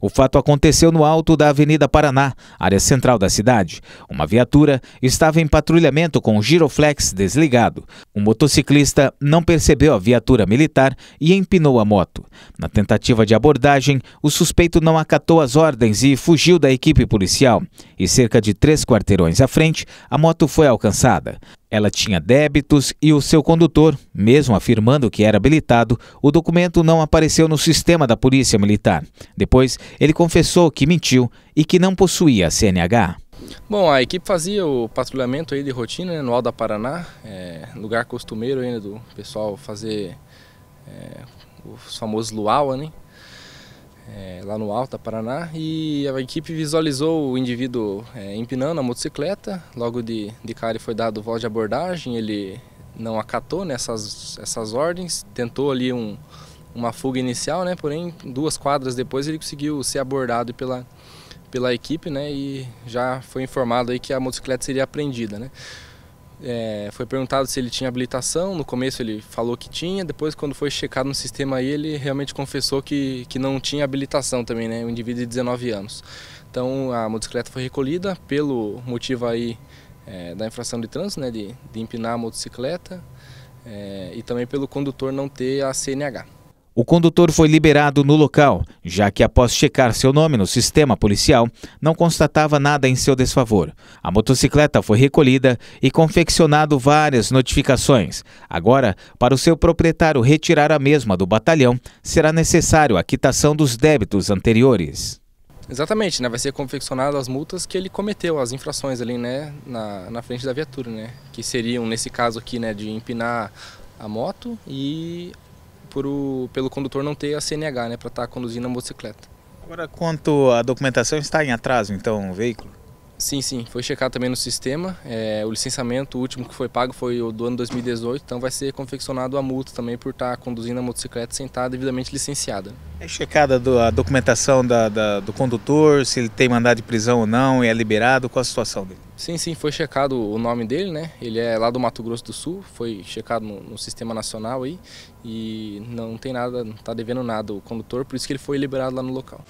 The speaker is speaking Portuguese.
O fato aconteceu no alto da Avenida Paraná, área central da cidade. Uma viatura estava em patrulhamento com o giroflex desligado. Um motociclista não percebeu a viatura militar e empinou a moto. Na tentativa de abordagem, o suspeito não acatou as ordens e fugiu da equipe policial. E cerca de três quarteirões à frente, a moto foi alcançada. Ela tinha débitos e o seu condutor, mesmo afirmando que era habilitado, o documento não apareceu no sistema da Polícia Militar. Depois, ele confessou que mentiu e que não possuía CNH. Bom, a equipe fazia o patrulhamento aí de rotina né, no Alto da Paraná, é, lugar costumeiro ainda do pessoal fazer é, os famosos luau, né? É, lá no Alto da Paraná e a equipe visualizou o indivíduo é, empinando a motocicleta, logo de, de cara foi dado voz de abordagem, ele não acatou nessas né, essas ordens, tentou ali um, uma fuga inicial, né? porém duas quadras depois ele conseguiu ser abordado pela, pela equipe, né? E já foi informado aí que a motocicleta seria apreendida, né? É, foi perguntado se ele tinha habilitação, no começo ele falou que tinha, depois quando foi checado no sistema aí, ele realmente confessou que, que não tinha habilitação também, né? Um indivíduo de 19 anos. Então a motocicleta foi recolhida pelo motivo aí é, da infração de trânsito, né? De, de empinar a motocicleta é, e também pelo condutor não ter a CNH. O condutor foi liberado no local, já que após checar seu nome no sistema policial, não constatava nada em seu desfavor. A motocicleta foi recolhida e confeccionado várias notificações. Agora, para o seu proprietário retirar a mesma do batalhão, será necessário a quitação dos débitos anteriores. Exatamente, né? Vai ser confeccionado as multas que ele cometeu, as infrações ali, né, na, na frente da viatura, né? Que seriam, nesse caso aqui, né, de empinar a moto e por o, pelo condutor não ter a CNH, né, para estar tá conduzindo a motocicleta. Agora, quanto à documentação, está em atraso, então, o veículo? Sim, sim, foi checado também no sistema. É, o licenciamento último que foi pago foi o do ano 2018, então vai ser confeccionado a multa também por estar tá conduzindo a motocicleta sem estar tá devidamente licenciada. É checada a documentação da, da, do condutor, se ele tem mandado de prisão ou não, e é liberado, qual a situação dele? Sim, sim, foi checado o nome dele, né? Ele é lá do Mato Grosso do Sul, foi checado no, no sistema nacional aí e não tem nada, não está devendo nada o condutor, por isso que ele foi liberado lá no local.